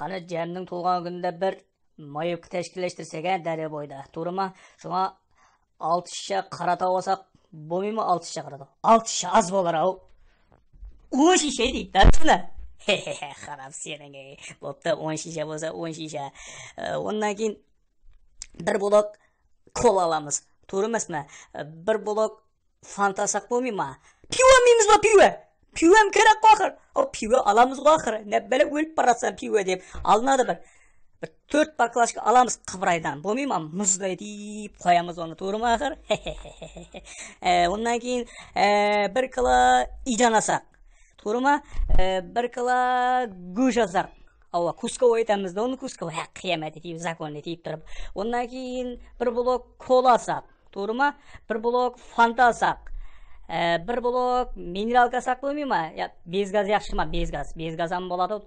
Қаны жәннің туған күнде бір майып тәшкілештірсеген дәрі бойда. Турыма шуңа 6 шиша қаратау болсақ, ма 6 шиша қарата? 6 аз болар ау. он шиша дейді, да хе қарап сеніңе. Бопты 10 шиша болса 10 шиша. Оннан кейін бір блок кола аламыз. Туры емес бір блок фантасақ болмай ма? Пиво ба пиво? пиуэм керек қой ақыр ал аламыз ғой ақыры нәбәлі өліп бара жатсаң деп алынады бір бір төрт баклажка аламыз қыбырайдан болмай ма мұздай дейіп қоямыз оны тура ма ақыр одан кейін бір кило ижан алсақ тура ма бір кило гуж алсақ ауа кускаға айтамыз да оны кускаға ә, қиямет дейді законный дейіп тұрып одан кейін бір блок кола алсақ тура ма бір блок фанта алсақ Э, бір блок минералка болмай ма без газ жақсы ма без газ без газдан болады